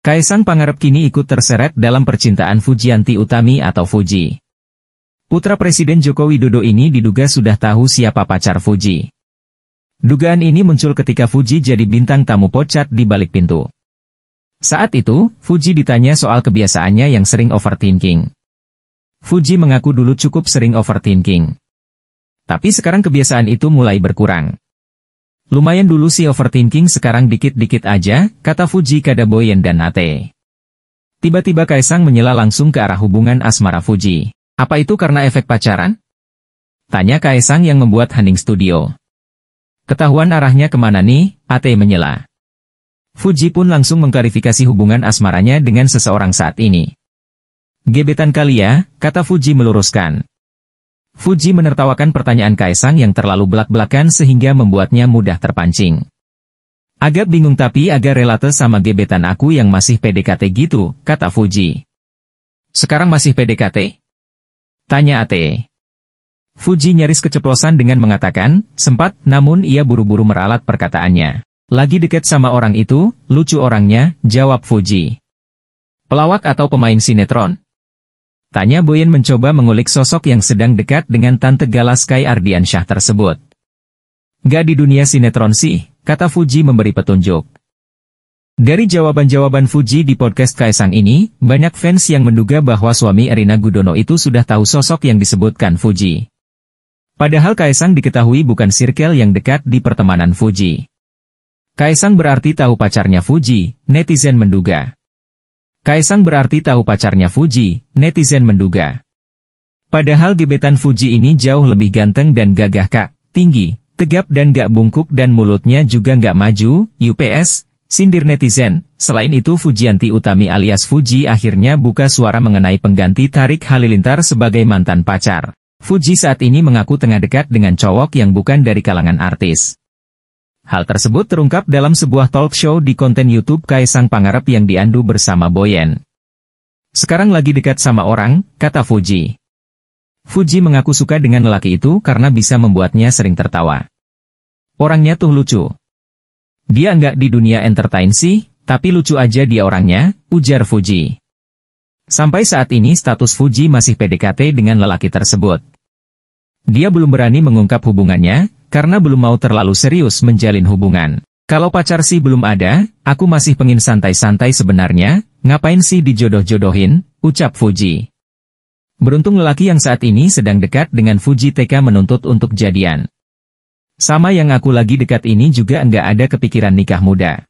Kaisang Pangarep kini ikut terseret dalam percintaan Fujianti Utami atau Fuji. Putra Presiden Joko Widodo ini diduga sudah tahu siapa pacar Fuji. Dugaan ini muncul ketika Fuji jadi bintang tamu pocat di balik pintu. Saat itu, Fuji ditanya soal kebiasaannya yang sering overthinking. Fuji mengaku dulu cukup sering overthinking. Tapi sekarang kebiasaan itu mulai berkurang. Lumayan dulu si overthinking sekarang dikit-dikit aja, kata Fuji Kadaboyen dan Nate. Tiba-tiba Kaisang menyela langsung ke arah hubungan asmara Fuji. Apa itu karena efek pacaran? Tanya Kaisang yang membuat Haning Studio. Ketahuan arahnya kemana nih, Ate menyela. Fuji pun langsung mengklarifikasi hubungan asmaranya dengan seseorang saat ini. Gebetan kali ya, kata Fuji meluruskan. Fuji menertawakan pertanyaan Kaisang yang terlalu belak-belakan sehingga membuatnya mudah terpancing. Agak bingung tapi agak relate sama gebetan aku yang masih PDKT gitu, kata Fuji. Sekarang masih PDKT? Tanya Ate. Fuji nyaris keceplosan dengan mengatakan, sempat, namun ia buru-buru meralat perkataannya. Lagi deket sama orang itu, lucu orangnya, jawab Fuji. Pelawak atau pemain sinetron? Tanya Boyen mencoba mengulik sosok yang sedang dekat dengan Tante Galaskai Ardiansyah tersebut. Gak di dunia sinetron sih, kata Fuji memberi petunjuk. Dari jawaban-jawaban Fuji di podcast Kaisang ini, banyak fans yang menduga bahwa suami Erina Gudono itu sudah tahu sosok yang disebutkan Fuji. Padahal Kaisang diketahui bukan sirkel yang dekat di pertemanan Fuji. Kaisang berarti tahu pacarnya Fuji, netizen menduga. Kaisang berarti tahu pacarnya Fuji, netizen menduga. Padahal gebetan Fuji ini jauh lebih ganteng dan gagah kak, tinggi, tegap dan gak bungkuk dan mulutnya juga gak maju, UPS, sindir netizen. Selain itu Fujianti Utami alias Fuji akhirnya buka suara mengenai pengganti Tarik Halilintar sebagai mantan pacar. Fuji saat ini mengaku tengah dekat dengan cowok yang bukan dari kalangan artis. Hal tersebut terungkap dalam sebuah talk show di konten YouTube Kaisang Pangarep yang diandu bersama Boyen. Sekarang lagi dekat sama orang, kata Fuji. Fuji mengaku suka dengan lelaki itu karena bisa membuatnya sering tertawa. Orangnya tuh lucu. Dia nggak di dunia entertain sih, tapi lucu aja dia orangnya, ujar Fuji. Sampai saat ini status Fuji masih PDKT dengan lelaki tersebut. Dia belum berani mengungkap hubungannya, karena belum mau terlalu serius menjalin hubungan. Kalau pacar sih belum ada, aku masih pengin santai-santai sebenarnya, ngapain sih dijodoh-jodohin, ucap Fuji. Beruntung lelaki yang saat ini sedang dekat dengan Fuji TK menuntut untuk jadian. Sama yang aku lagi dekat ini juga enggak ada kepikiran nikah muda.